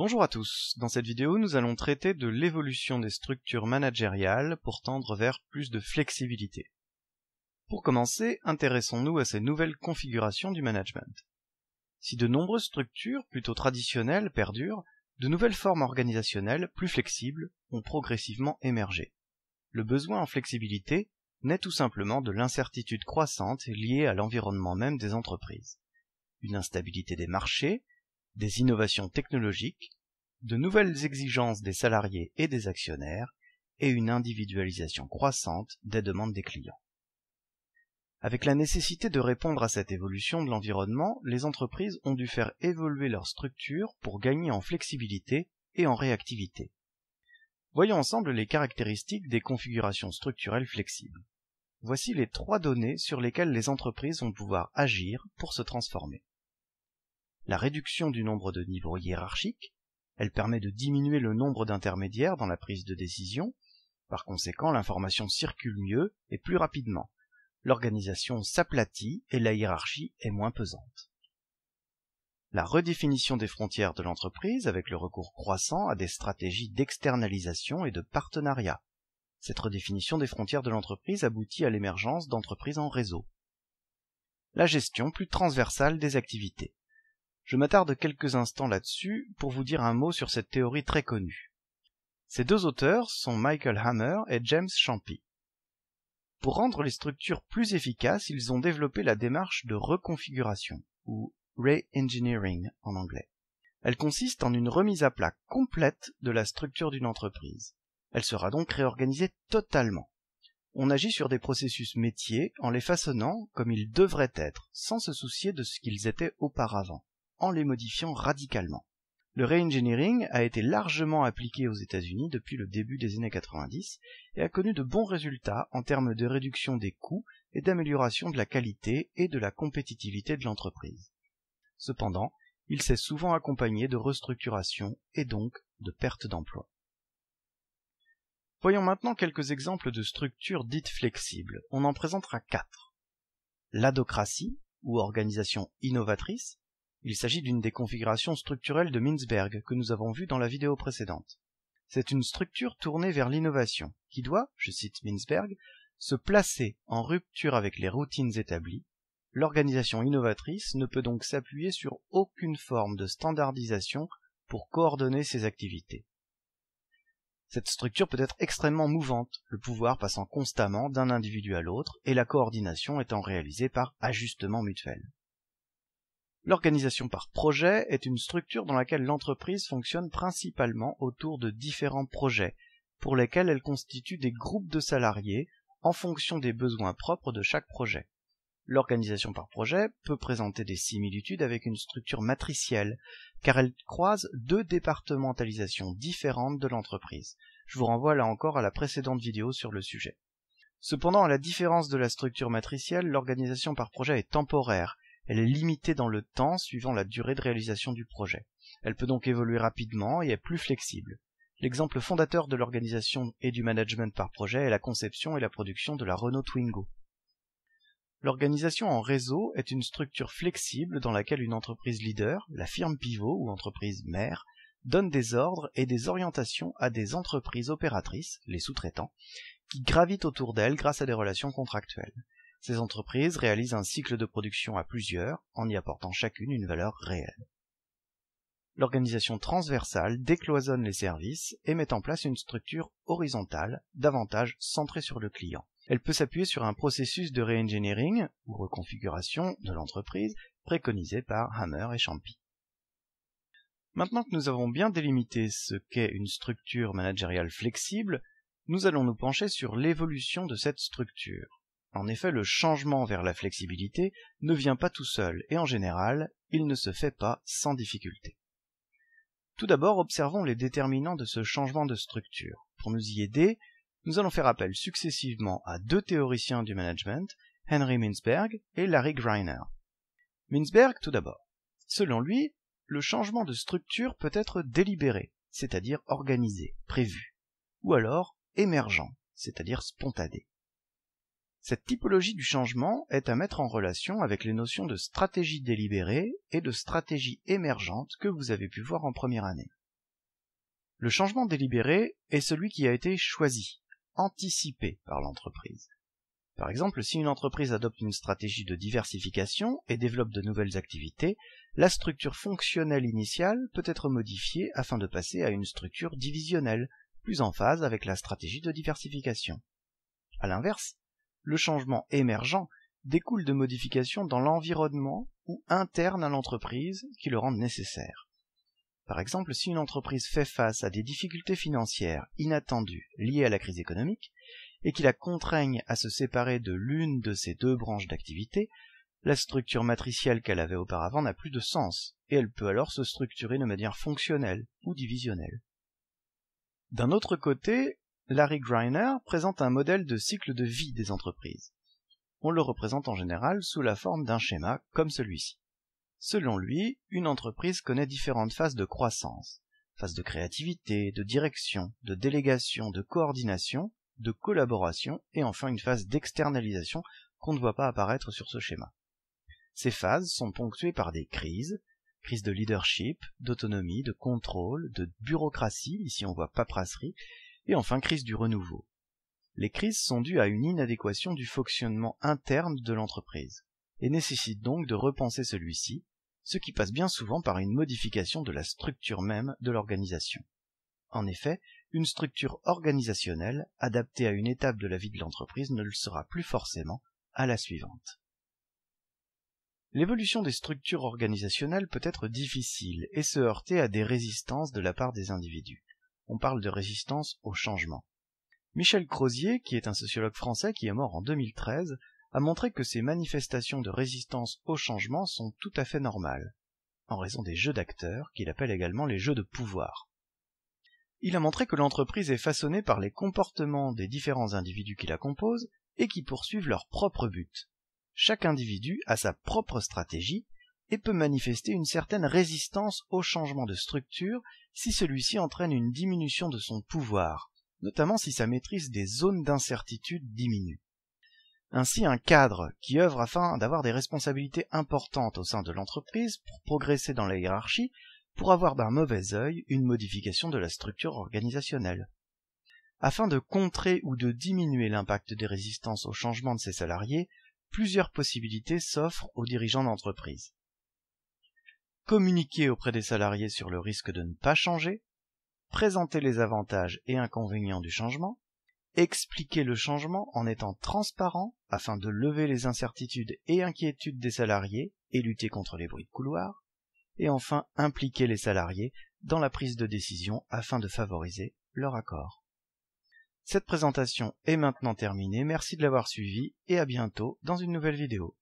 Bonjour à tous, dans cette vidéo nous allons traiter de l'évolution des structures managériales pour tendre vers plus de flexibilité. Pour commencer, intéressons-nous à ces nouvelles configurations du management. Si de nombreuses structures plutôt traditionnelles perdurent, de nouvelles formes organisationnelles plus flexibles ont progressivement émergé. Le besoin en flexibilité naît tout simplement de l'incertitude croissante liée à l'environnement même des entreprises. Une instabilité des marchés, des innovations technologiques, de nouvelles exigences des salariés et des actionnaires et une individualisation croissante des demandes des clients. Avec la nécessité de répondre à cette évolution de l'environnement, les entreprises ont dû faire évoluer leurs structure pour gagner en flexibilité et en réactivité. Voyons ensemble les caractéristiques des configurations structurelles flexibles. Voici les trois données sur lesquelles les entreprises vont pouvoir agir pour se transformer la réduction du nombre de niveaux hiérarchiques, elle permet de diminuer le nombre d'intermédiaires dans la prise de décision, par conséquent l'information circule mieux et plus rapidement, l'organisation s'aplatit et la hiérarchie est moins pesante. La redéfinition des frontières de l'entreprise avec le recours croissant à des stratégies d'externalisation et de partenariat. Cette redéfinition des frontières de l'entreprise aboutit à l'émergence d'entreprises en réseau. La gestion plus transversale des activités. Je m'attarde quelques instants là-dessus pour vous dire un mot sur cette théorie très connue. Ces deux auteurs sont Michael Hammer et James Champi. Pour rendre les structures plus efficaces, ils ont développé la démarche de reconfiguration, ou re-engineering en anglais. Elle consiste en une remise à plat complète de la structure d'une entreprise. Elle sera donc réorganisée totalement. On agit sur des processus métiers en les façonnant comme ils devraient être, sans se soucier de ce qu'ils étaient auparavant en les modifiant radicalement. Le reengineering a été largement appliqué aux États-Unis depuis le début des années 90 et a connu de bons résultats en termes de réduction des coûts et d'amélioration de la qualité et de la compétitivité de l'entreprise. Cependant, il s'est souvent accompagné de restructurations et donc de pertes d'emplois. Voyons maintenant quelques exemples de structures dites flexibles. On en présentera quatre. L'adocratie, ou organisation innovatrice, il s'agit d'une des configurations structurelles de Mintzberg que nous avons vues dans la vidéo précédente. C'est une structure tournée vers l'innovation qui doit, je cite Mintzberg, se placer en rupture avec les routines établies. L'organisation innovatrice ne peut donc s'appuyer sur aucune forme de standardisation pour coordonner ses activités. Cette structure peut être extrêmement mouvante, le pouvoir passant constamment d'un individu à l'autre et la coordination étant réalisée par ajustement mutuel. L'organisation par projet est une structure dans laquelle l'entreprise fonctionne principalement autour de différents projets, pour lesquels elle constitue des groupes de salariés en fonction des besoins propres de chaque projet. L'organisation par projet peut présenter des similitudes avec une structure matricielle, car elle croise deux départementalisations différentes de l'entreprise. Je vous renvoie là encore à la précédente vidéo sur le sujet. Cependant, à la différence de la structure matricielle, l'organisation par projet est temporaire, elle est limitée dans le temps suivant la durée de réalisation du projet. Elle peut donc évoluer rapidement et est plus flexible. L'exemple fondateur de l'organisation et du management par projet est la conception et la production de la Renault Twingo. L'organisation en réseau est une structure flexible dans laquelle une entreprise leader, la firme pivot ou entreprise mère, donne des ordres et des orientations à des entreprises opératrices, les sous-traitants, qui gravitent autour d'elle grâce à des relations contractuelles. Ces entreprises réalisent un cycle de production à plusieurs en y apportant chacune une valeur réelle. L'organisation transversale décloisonne les services et met en place une structure horizontale, davantage centrée sur le client. Elle peut s'appuyer sur un processus de re-engineering ou reconfiguration de l'entreprise préconisé par Hammer et Champy. Maintenant que nous avons bien délimité ce qu'est une structure managériale flexible, nous allons nous pencher sur l'évolution de cette structure. En effet, le changement vers la flexibilité ne vient pas tout seul et en général, il ne se fait pas sans difficulté. Tout d'abord, observons les déterminants de ce changement de structure. Pour nous y aider, nous allons faire appel successivement à deux théoriciens du management, Henry Mintzberg et Larry Greiner. Mintzberg tout d'abord. Selon lui, le changement de structure peut être délibéré, c'est-à-dire organisé, prévu, ou alors émergent, c'est-à-dire spontané. Cette typologie du changement est à mettre en relation avec les notions de stratégie délibérée et de stratégie émergente que vous avez pu voir en première année. Le changement délibéré est celui qui a été choisi, anticipé par l'entreprise. Par exemple, si une entreprise adopte une stratégie de diversification et développe de nouvelles activités, la structure fonctionnelle initiale peut être modifiée afin de passer à une structure divisionnelle, plus en phase avec la stratégie de diversification. À l'inverse, le changement émergent découle de modifications dans l'environnement ou interne à l'entreprise qui le rendent nécessaire. Par exemple, si une entreprise fait face à des difficultés financières inattendues liées à la crise économique et qui la contraignent à se séparer de l'une de ses deux branches d'activité, la structure matricielle qu'elle avait auparavant n'a plus de sens et elle peut alors se structurer de manière fonctionnelle ou divisionnelle. D'un autre côté, Larry Griner présente un modèle de cycle de vie des entreprises. On le représente en général sous la forme d'un schéma comme celui-ci. Selon lui, une entreprise connaît différentes phases de croissance, phases de créativité, de direction, de délégation, de coordination, de collaboration et enfin une phase d'externalisation qu'on ne voit pas apparaître sur ce schéma. Ces phases sont ponctuées par des crises, crises de leadership, d'autonomie, de contrôle, de bureaucratie, ici on voit paperasserie, et enfin crise du renouveau. Les crises sont dues à une inadéquation du fonctionnement interne de l'entreprise et nécessitent donc de repenser celui-ci, ce qui passe bien souvent par une modification de la structure même de l'organisation. En effet, une structure organisationnelle adaptée à une étape de la vie de l'entreprise ne le sera plus forcément à la suivante. L'évolution des structures organisationnelles peut être difficile et se heurter à des résistances de la part des individus on parle de résistance au changement. Michel Crozier, qui est un sociologue français qui est mort en 2013, a montré que ces manifestations de résistance au changement sont tout à fait normales, en raison des jeux d'acteurs, qu'il appelle également les jeux de pouvoir. Il a montré que l'entreprise est façonnée par les comportements des différents individus qui la composent et qui poursuivent leur propre but. Chaque individu a sa propre stratégie et peut manifester une certaine résistance au changement de structure si celui-ci entraîne une diminution de son pouvoir, notamment si sa maîtrise des zones d'incertitude diminue. Ainsi, un cadre qui œuvre afin d'avoir des responsabilités importantes au sein de l'entreprise pour progresser dans la hiérarchie pour avoir d'un mauvais œil une modification de la structure organisationnelle. Afin de contrer ou de diminuer l'impact des résistances au changement de ses salariés, plusieurs possibilités s'offrent aux dirigeants d'entreprise communiquer auprès des salariés sur le risque de ne pas changer, présenter les avantages et inconvénients du changement, expliquer le changement en étant transparent afin de lever les incertitudes et inquiétudes des salariés et lutter contre les bruits de couloir, et enfin impliquer les salariés dans la prise de décision afin de favoriser leur accord. Cette présentation est maintenant terminée, merci de l'avoir suivi et à bientôt dans une nouvelle vidéo.